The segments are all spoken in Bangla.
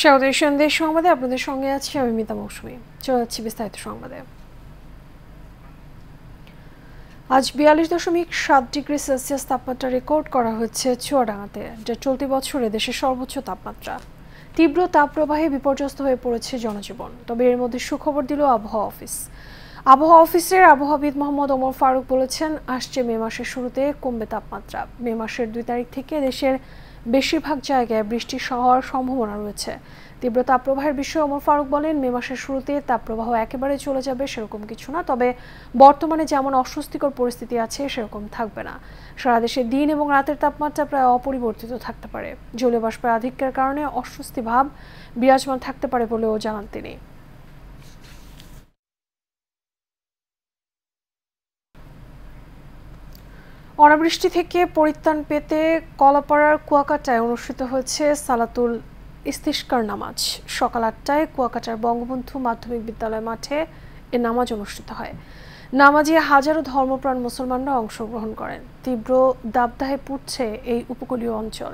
স্বাগত দেশ সংবাদে আপনাদের সঙ্গে আছি আমি মিতা মৌসুমী চলে যাচ্ছি বিস্তারিত সংবাদে আজ বিয়াল্লিশ দশমিক সাত ডিগ্রি সেলসিয়াস তাপমাত্রা রেকর্ড করা হয়েছে চুয়াডাঙ্গাতে যা চলতি বছরে দেশের সর্বোচ্চ তাপমাত্রা তীব্র তাপপ্রবাহে বিপর্যস্ত হয়ে পড়েছে জনজীবন তবে এর মধ্যে সুখবর দিল আবহাওয়া অফিস আবহাওয়া অফিসের আবহাওয়াবিদ মোহাম্মদ ওমর ফারুক বলেছেন আসছে মে মাসের শুরুতে কমবে তাপমাত্রা মে মাসের দুই তারিখ থেকে দেশের বেশিরভাগ জায়গায় বৃষ্টি হওয়ার সম্ভাবনা রয়েছে তীব্র তাপপ্রবাহের বিষয়ে ওমর ফারুক বলেন মে মাসের শুরুতে তাপপ্রবাহ একেবারে চলে যাবে সেরকম কিছু না তবে বর্তমানে যেমন অস্বস্তিকর পরিস্থিতি আছে সেরকম থাকবে না সারা দেশে দিন এবং রাতের তাপমাত্রা প্রায় অপরিবর্তিত থাকতে পারে জলীয় বাষ্পের আধিক্যের কারণে অস্বস্তি ভাব বিরাজমান থাকতে পারে বলেও জানান তিনি অনাবৃষ্টি থেকে পরিত্রাণ পেতে কলাপাড়ার কুয়াকাটায় অনুষ্ঠিত হয়েছে সালাতুল ইস্তিস্কার নামাজ সকাল আটটায় কুয়াকাটার বঙ্গবন্ধু মাধ্যমিক বিদ্যালয় মাঠে এ নামাজ অনুষ্ঠিত হয় নামাজে হাজারো ধর্মপ্রাণ মুসলমানরা অংশগ্রহণ করেন তীব্র দাবদাহে পুড়ছে এই উপকূলীয় অঞ্চল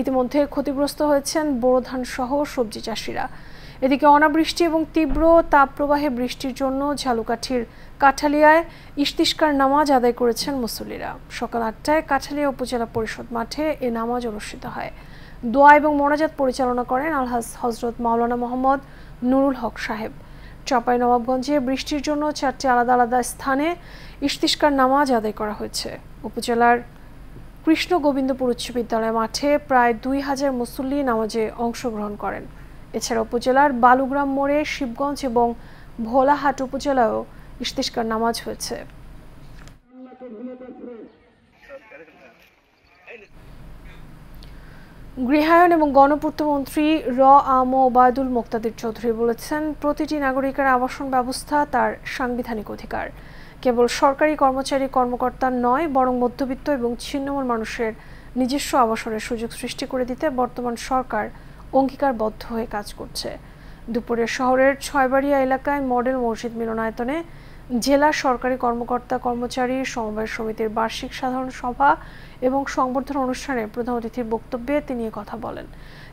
ইতিমধ্যে ক্ষতিগ্রস্ত হয়েছেন বোরো ধান সহ সবজি চাষিরা এদিকে অনাবৃষ্টি এবং তীব্র তাপপ্রবাহে বৃষ্টির জন্য ঝালুকাঠির কাঠালিয়ায় ইস্তিষ্কার নামাজ আদায় করেছেন মুসল্লিরা সকাল আটটায় কাঠালিয়া উপজেলা পরিষদ মাঠে এ নামাজ অনুষ্ঠিত হয় দোয়া এবং মোনাজাত পরিচালনা করেন আলহাজ হজরত মাওলানা মোহাম্মদ নুরুল হক সাহেব চাঁপাই নবাবগঞ্জে বৃষ্টির জন্য চারটি আলাদা আলাদা স্থানে ইস্তিষ্কার নামাজ আদায় করা হয়েছে উপজেলার কৃষ্ণ গোবিন্দপুর উচ্চ বিদ্যালয় মাঠে প্রায় দুই হাজার মুসল্লি নামাজে অংশগ্রহণ করেন এছাড়া উপজেলার বালুগ্রাম মোড়ে শিবগঞ্জ এবং ভোলাহাট উপজেলায়ও ইস্তিস্কার নামাজ হয়েছে গৃহায়ন এবং মন্ত্রী র আম ওবায়দুল মোক্তাদির চৌধুরী বলেছেন প্রতিটি নাগরিকের আবাসন ব্যবস্থা তার সাংবিধানিক অধিকার কেবল সরকারি কর্মচারী কর্মকর্তা নয় বরং মধ্যবিত্ত এবং ছিন্নমূল মানুষের নিজস্ব আবাসনের সুযোগ সৃষ্টি করে দিতে বর্তমান সরকার অঙ্গীকারবদ্ধ হয়ে কাজ করছে দুপুরে শহরের ছয়বাড়িয়া এলাকায় মডেল মসজিদ মিলনায়তনে জেলা সরকারি কর্মকর্তা কর্মচারী সমবায় সমিতির বার্ষিক সাধারণ সভা এবং সংবর্ধনা অনুষ্ঠানে প্রধান অতিথির বক্তব্যে তিনি কথা বলেন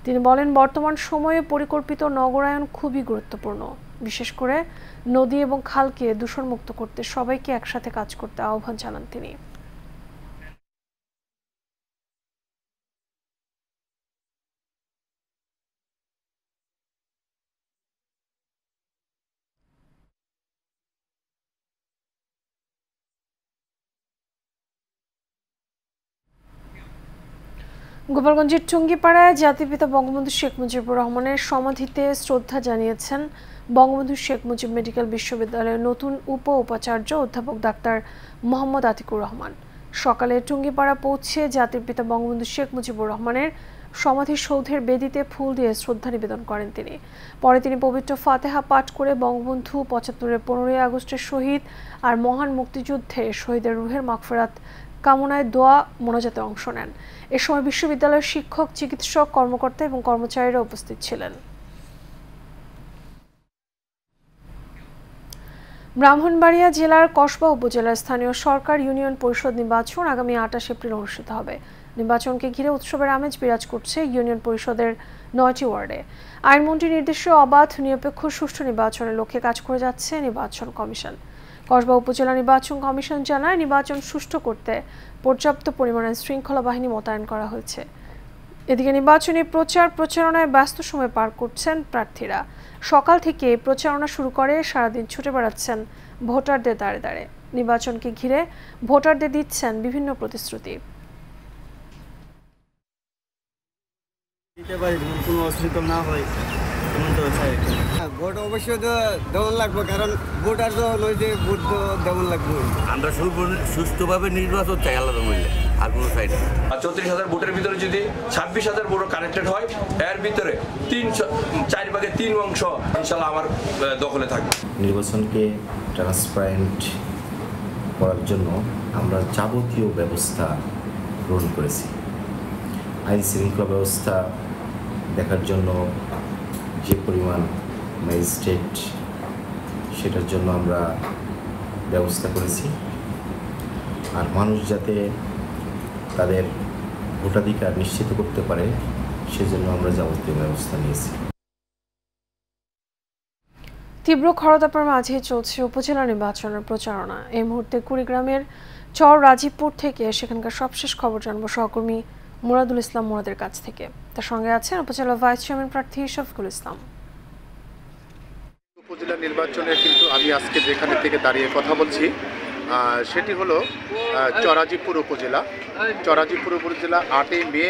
তিনি বলেন বর্তমান সময়ে পরিকল্পিত নগরায়ন খুবই গুরুত্বপূর্ণ বিশেষ করে নদী এবং খালকে দূষণমুক্ত করতে সবাইকে একসাথে কাজ করতে আহ্বান জানান তিনি গোপালগঞ্জের টুঙ্গিপাড়ায় জাতিপিতা বঙ্গবন্ধু শেখ মুজিবুর রহমানের সমাধিতে শ্রদ্ধা জানিয়েছেন বঙ্গবন্ধু শেখ মুজিব মেডিকেল বিশ্ববিদ্যালয়ের নতুন উপ উপাচার্য অধ্যাপক ডাক্তার মোহাম্মদ আতিকুর রহমান সকালে টুঙ্গিপাড়া পৌঁছে জাতির পিতা বঙ্গবন্ধু শেখ মুজিবুর রহমানের সমাধিসৌধের বেদিতে ফুল দিয়ে শ্রদ্ধা নিবেদন করেন তিনি পরে তিনি পবিত্র ফাতেহা পাঠ করে বঙ্গবন্ধু পঁচাত্তরের পনেরোই আগস্টের শহীদ আর মহান মুক্তিযুদ্ধে শহীদের রুহের মাগফেরাত কামনায় দোয়া মোনাজাতে অংশ নেন এ সময় বিশ্ববিদ্যালয়ের শিক্ষক চিকিৎসক কর্মকর্তা এবং কর্মচারীরা উপস্থিত ছিলেন ব্রাহ্মণবাড়িয়া জেলার কসবা উপজেলার স্থানীয় সরকার ইউনিয়ন পরিষদ নির্বাচন আগামী আঠাশ এপ্রিল অনুষ্ঠিত হবে নির্বাচনকে ঘিরে উৎসবের আমেজ বিরাজ করছে ইউনিয়ন পরিষদের নয়টি ওয়ার্ডে আইনমন্ত্রী নির্দেশে অবাধ নিরপেক্ষ সুষ্ঠু নির্বাচনের লক্ষ্যে কাজ করে যাচ্ছে নির্বাচন কমিশন কসবা উপজেলা নির্বাচন কমিশন জানায় নির্বাচন সুষ্ঠু করতে পর্যাপ্ত পরিমাণে শৃঙ্খলা বাহিনী মোতায়েন করা হয়েছে এদিকে নির্বাচনী প্রচার প্রচারণায় ব্যস্ত সময় পার করছেন প্রার্থীরা সকাল থেকে প্রচারণা শুরু করে সারাদিন ছুটে বেড়াচ্ছেন ভোটারদের দাঁড়ে দাঁড়ে নির্বাচনকে ঘিরে ভোটারদের দিচ্ছেন বিভিন্ন প্রতিশ্রুতি দিতে পারি কোনো অসুবিধা না হয় হ্যাঁ, ভোট অবশ্যই তো লাগবে কারণ ভোট আর তো লাগবে সুস্থভাবে নির্বাচন আর চৌত্রিশ হাজার ভোটের ভিতরে যদি ছাব্বিশ হাজার ভোট কানেক্টেড হয় ভিতরে তিন তিন অংশ আমার দখলে থাকবে নির্বাচনকে ট্রান্সপারেন্ট করার জন্য আমরা যাবতীয় ব্যবস্থা গ্রহণ করেছি আইন শৃঙ্খলা ব্যবস্থা দেখার জন্য যে পরিমাণ ম্যাজিস্ট্রেট সেটার জন্য আমরা ব্যবস্থা করেছি আর মানুষ যাতে তাদের ভোটাধিকার নিশ্চিত করতে পারে সেজন্য আমরা যাবতীয় ব্যবস্থা নিয়েছি তীব্র খরতাপের মাঝে চলছে উপজেলা নির্বাচনের প্রচারণা এই মুহূর্তে কুড়িগ্রামের চর রাজীবপুর থেকে সেখানকার সবশেষ খবর জানব সহকর্মী মুরাদুল ইসলাম মুরাদের কাছ থেকে তার সঙ্গে আছেন উপজেলা ভাইস চেয়ারম্যান প্রার্থী শফিকুল ইসলাম উপজেলা নির্বাচনে কিন্তু আমি আজকে যেখানে থেকে দাঁড়িয়ে কথা বলছি সেটি হলো চরাজিপুর উপজেলা চরাজিপুর উপজেলা আটই মে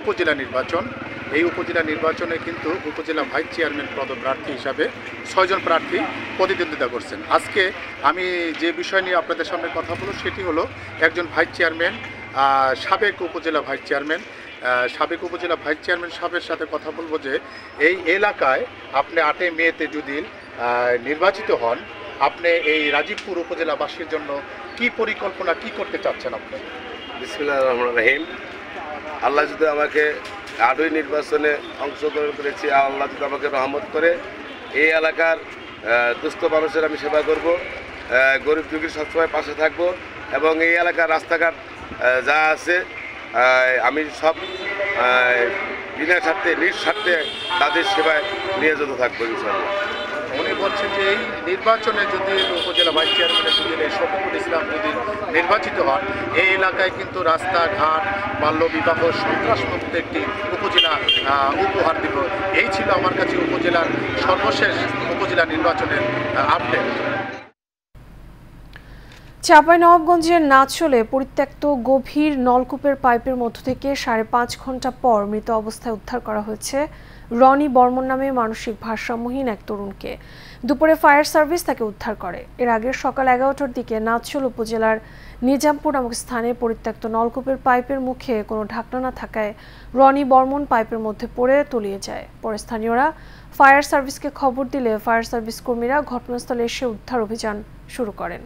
উপজেলা নির্বাচন এই উপজেলা নির্বাচনে কিন্তু উপজেলা ভাইস চেয়ারম্যান পদ প্রার্থী হিসাবে ছয়জন প্রার্থী প্রতিদ্বন্দ্বিতা করছেন আজকে আমি যে বিষয় নিয়ে আপনাদের সামনে কথা বলব সেটি হলো একজন ভাইস চেয়ারম্যান সাবেক উপজেলা ভাইস চেয়ারম্যান সাবেক উপজেলা ভাইস চেয়ারম্যান সাহেবের সাথে কথা বলবো যে এই এলাকায় আপনি আটই মেতে যদি নির্বাচিত হন আপনি এই রাজীবপুর উপজেলাবাসীর জন্য কি পরিকল্পনা কি করতে চাচ্ছেন আপনি বিসমুল্লাহ রহমান রহিম আল্লাহ যদি আমাকে আটই নির্বাচনে অংশগ্রহণ করেছি আল্লাহ যদি আমাকে রহমত করে এই এলাকার দুস্থ মানুষের আমি সেবা করব গরিব দুঃখীর সবসময় পাশে থাকব এবং এই এলাকার রাস্তাঘাট যা আছে আমি সব বিনা স্বার্থে নিঃস্বার্থে তাদের সেবায় নিয়োজিত থাকবো ইনশাল্লাহ উনি বলছেন যে এই নির্বাচনে যদি উপজেলা ভাইস চেয়ারম্যানের দুজনে শফিকুল ইসলাম যদি নির্বাচিত হন এই এলাকায় কিন্তু রাস্তাঘাট বাল্য বিবাহ সন্ত্রাসমুক্ত একটি উপজেলা উপহার দিব এই ছিল আমার কাছে উপজেলার সর্বশেষ উপজেলা নির্বাচনের আপডেট চাঁপাইনবাবগঞ্জের নাচলে পরিত্যক্ত গভীর নলকূপের পাইপের মধ্য থেকে সাড়ে পাঁচ ঘন্টা পর মৃত অবস্থায় উদ্ধার করা হয়েছে রনি বর্মন নামে মানসিক ভারসাম্যহীন এক তরুণকে দুপুরে ফায়ার সার্ভিস তাকে উদ্ধার করে এর আগে সকাল এগারোটার দিকে নাচল উপজেলার নিজামপুর নামক স্থানে পরিত্যক্ত নলকূপের পাইপের মুখে কোনো ঢাকনা না থাকায় রনি বর্মন পাইপের মধ্যে পড়ে তলিয়ে যায় পরে স্থানীয়রা ফায়ার সার্ভিসকে খবর দিলে ফায়ার সার্ভিস কর্মীরা ঘটনাস্থলে এসে উদ্ধার অভিযান শুরু করেন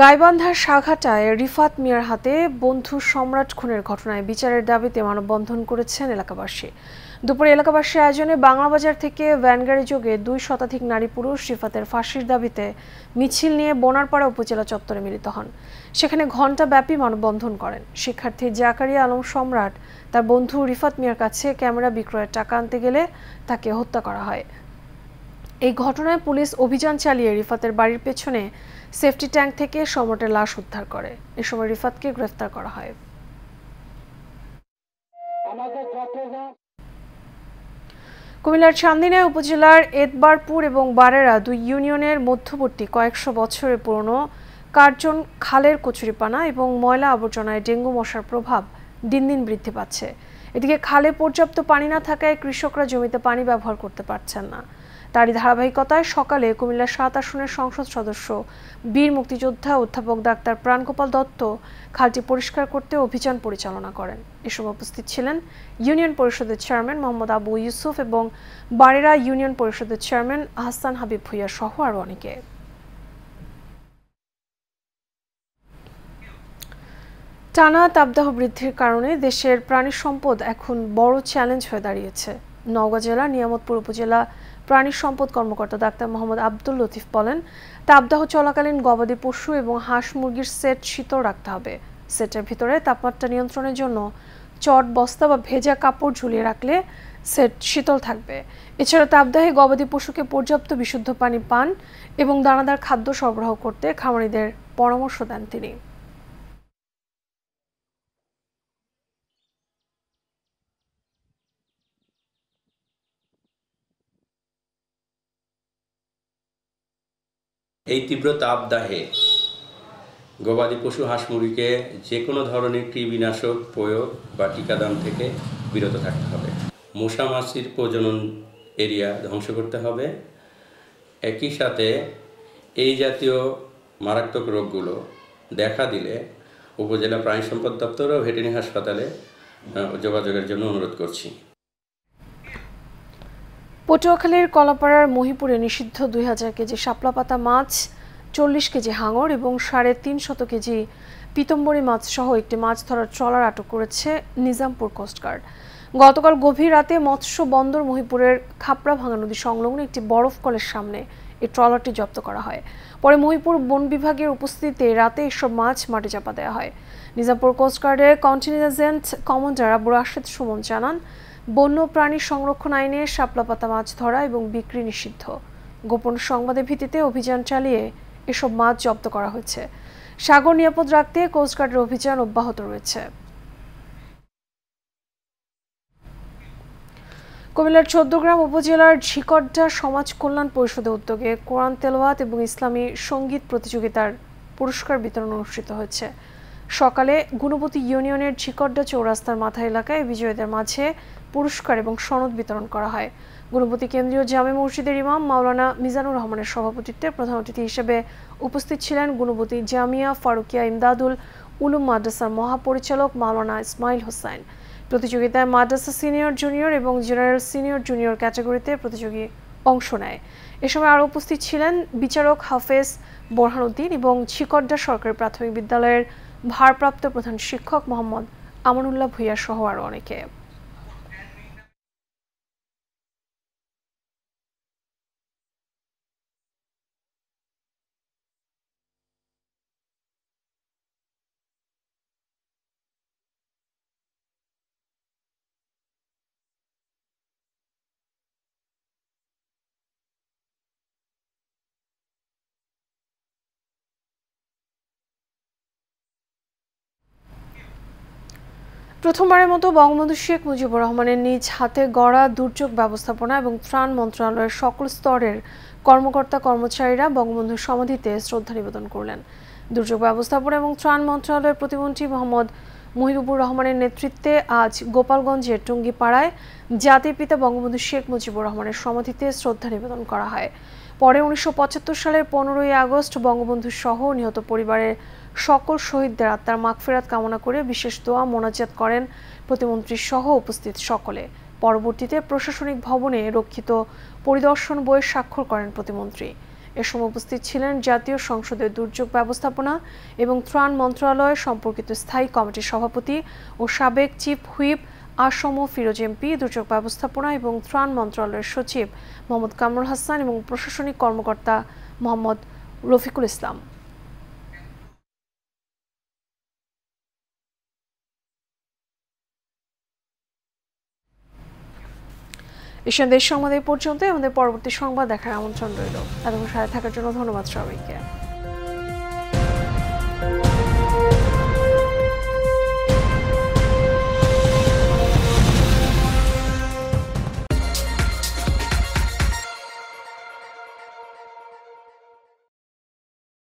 গাইবান্ধার সাঘাটায় রিফাত মিয়ার হাতে বন্ধু সম্রাট খুনের ঘটনায় বিচারের দাবিতে মানববন্ধন করেছেন এলাকাবাসী দুপুরে এলাকাবাসী আয়োজনে বাংলাবাজার থেকে ভ্যানগাড়ি যোগে দুই শতাধিক নারী পুরুষ রিফাতের ফাঁসির দাবিতে মিছিল নিয়ে বোনারপাড়া উপজেলা চত্বরে মিলিত হন সেখানে ঘণ্টাব্যাপী মানববন্ধন করেন শিক্ষার্থী জাকারিয়া আলম সম্রাট তার বন্ধু রিফাত মিয়ার কাছে ক্যামেরা বিক্রয়ের টাকা আনতে গেলে তাকে হত্যা করা হয় এই ঘটনায় পুলিশ অভিযান চালিয়ে রিফাতের বাড়ির পেছনে সেফটি ট্যাঙ্ক থেকে সমটের লাশ উদ্ধার করে এ সময় রিফাতকে গ্রেফতার করা হয় কুমিল্লার চান্দিনা উপজেলার এতবারপুর এবং বারেরা দুই ইউনিয়নের মধ্যবর্তী কয়েকশো বছরের পুরনো কার্জন খালের কচুরিপানা এবং ময়লা আবর্জনায় ডেঙ্গু মশার প্রভাব দিন দিন বৃদ্ধি পাচ্ছে এদিকে খালে পর্যাপ্ত পানি না থাকায় কৃষকরা জমিতে পানি ব্যবহার করতে পারছেন না তারই ধারাবাহিকতায় সকালে কুমিল্লার সাত আসনের সংসদ সদস্য বীর মুক্তিযোদ্ধা অধ্যাপক ডাক্তার প্রাণগোপাল দত্ত খালটি পরিষ্কার করতে অভিযান পরিচালনা করেন এসব উপস্থিত ছিলেন ইউনিয়ন পরিষদের চেয়ারম্যান মোহাম্মদ আবু ইউসুফ এবং বারেরা ইউনিয়ন পরিষদের চেয়ারম্যান আহসান হাবিব ভুইয়া সহ আরও অনেকে টানা তাপদাহ বৃদ্ধির কারণে দেশের প্রাণী সম্পদ এখন বড় চ্যালেঞ্জ হয়ে দাঁড়িয়েছে নওগাঁ জেলা নিয়ামতপুর উপজেলা প্রাণী সম্পদ কর্মকর্তা ডাক্তার মোহাম্মদ আব্দুল লতিফ বলেন তাপদাহ চলাকালীন গবাদি পশু এবং হাঁস মুরগির সেট শীতল রাখতে হবে সেটের ভিতরে তাপমাত্রা নিয়ন্ত্রণের জন্য চট বস্তা বা ভেজা কাপড় ঝুলিয়ে রাখলে সেট শীতল থাকবে এছাড়া তাপদাহে গবাদি পশুকে পর্যাপ্ত বিশুদ্ধ পানি পান এবং দানাদার খাদ্য সরবরাহ করতে খামারিদের পরামর্শ দেন তিনি এই তীব্র তাপদাহে গবাদি পশু হাঁস মুরগিকে যে কোনো ধরনের কৃমিনাশক প্রয়োগ বা টিকাদান থেকে বিরত থাকতে হবে মশা মাছির প্রজনন এরিয়া ধ্বংস করতে হবে একই সাথে এই জাতীয় মারাত্মক রোগগুলো দেখা দিলে উপজেলা প্রাণী সম্পদ দপ্তর ও ভেটেরিনারি হাসপাতালে যোগাযোগের জন্য অনুরোধ করছি পটুয়াখালীর কলাপাড়ার মহিপুরে নিষিদ্ধ দুই হাজার কেজি শাপলাপাতা পাতা মাছ চল্লিশ কেজি হাঙর এবং সাড়ে তিন শত কেজি পিতম্বরী মাছ সহ একটি মাছ ধরার ট্রলার আটক করেছে নিজামপুর কোস্টগার্ড গতকাল গভীর রাতে মৎস্য বন্দর মহিপুরের খাপড়া ভাঙা নদী সংলগ্ন একটি বরফ কলের সামনে এই ট্রলারটি জব্দ করা হয় পরে মহিপুর বন বিভাগের উপস্থিতিতে রাতে এসব মাছ মাটি চাপা দেওয়া হয় নিজামপুর কোস্টগার্ডের কন্টিনিজেন্ট কমান্ডার আবু রাশেদ সুমন জানান বন্য প্রাণী সংরক্ষণ আইনে পাতা মাছ ধরা এবং বিক্রি নিষিদ্ধ গোপন সংবাদের ভিত্তিতে অভিযান চালিয়ে এসব মাছ জব্দ করা হয়েছে সাগর নিরাপদ রাখতে কোস্টগার্ডের অভিযান অব্যাহত রয়েছে কুমিল্লার চোদ্দগ্রাম উপজেলার ঝিকড্ডা সমাজ কল্যাণ পরিষদের উদ্যোগে কোরআন তেলোয়াত এবং ইসলামী সঙ্গীত প্রতিযোগিতার পুরস্কার বিতরণ অনুষ্ঠিত হয়েছে সকালে গুণবতী ইউনিয়নের ঝিকড্ডা চৌরাস্তার মাথা এলাকায় বিজয়ীদের মাঝে পুরস্কার এবং সনদ বিতরণ করা হয় গুণবতী কেন্দ্রীয় জামে মসজিদের ইমাম মাওলানা মিজানুর রহমানের সভাপতিত্বে প্রধান অতিথি হিসেবে উপস্থিত ছিলেন গুণবতী জামিয়া ফারুকিয়া ইমদাদুল উলুম মাদ্রাসার মহাপরিচালক মাওলানা ইসমাইল হোসাইন প্রতিযোগিতায় মাদ্রাসা সিনিয়র জুনিয়র এবং জেনারেল সিনিয়র জুনিয়র ক্যাটাগরিতে প্রতিযোগী অংশ নেয় এ সময় আরও উপস্থিত ছিলেন বিচারক হাফেজ বোরহানুদ্দিন এবং ছিকড্ডা সরকারি প্রাথমিক বিদ্যালয়ের ভারপ্রাপ্ত প্রধান শিক্ষক মোহাম্মদ আমানুল্লাহ ভূঁইয়া সহ আরও অনেকে প্রথমবারের মতো বঙ্গবন্ধু শেখ মুজিবুর রহমানের নিজ হাতে গড়া দুর্যোগ ব্যবস্থাপনা এবং ত্রাণ মন্ত্রণালয়ের সকল স্তরের কর্মকর্তা কর্মচারীরা বঙ্গবন্ধুর সমাধিতে শ্রদ্ধা নিবেদন করলেন দুর্যোগ ব্যবস্থাপনা এবং ত্রাণ মন্ত্রণালয়ের প্রতিমন্ত্রী মোহাম্মদ মহিবুবুর রহমানের নেতৃত্বে আজ গোপালগঞ্জের টুঙ্গিপাড়ায় জাতির পিতা বঙ্গবন্ধু শেখ মুজিবুর রহমানের সমাধিতে শ্রদ্ধা নিবেদন করা হয় পরে উনিশশো সালের পনেরোই আগস্ট বঙ্গবন্ধু সহ নিহত পরিবারের সকল শহীদদের আত্মার মাগফেরাত কামনা করে বিশেষ দোয়া মোনাজাত করেন প্রতিমন্ত্রী সহ উপস্থিত সকলে পরবর্তীতে প্রশাসনিক ভবনে রক্ষিত পরিদর্শন বই স্বাক্ষর করেন প্রতিমন্ত্রী এ সময় উপস্থিত ছিলেন জাতীয় সংসদের দুর্যোগ ব্যবস্থাপনা এবং ত্রাণ মন্ত্রণালয় সম্পর্কিত স্থায়ী কমিটির সভাপতি ও সাবেক চিফ হুইপ আসম ফিরোজ এমপি দুর্যোগ ব্যবস্থাপনা এবং ত্রাণ মন্ত্রণালয়ের সচিব মোহাম্মদ কামরুল হাসান এবং প্রশাসনিক কর্মকর্তা মোহাম্মদ রফিকুল ইসলাম এশিয়ান দেশ সংবাদ এই পর্যন্ত আমাদের পরবর্তী সংবাদ দেখার আমন্ত্রণ রইল এতক্ষণ সাথে থাকার জন্য ধন্যবাদ সবাইকে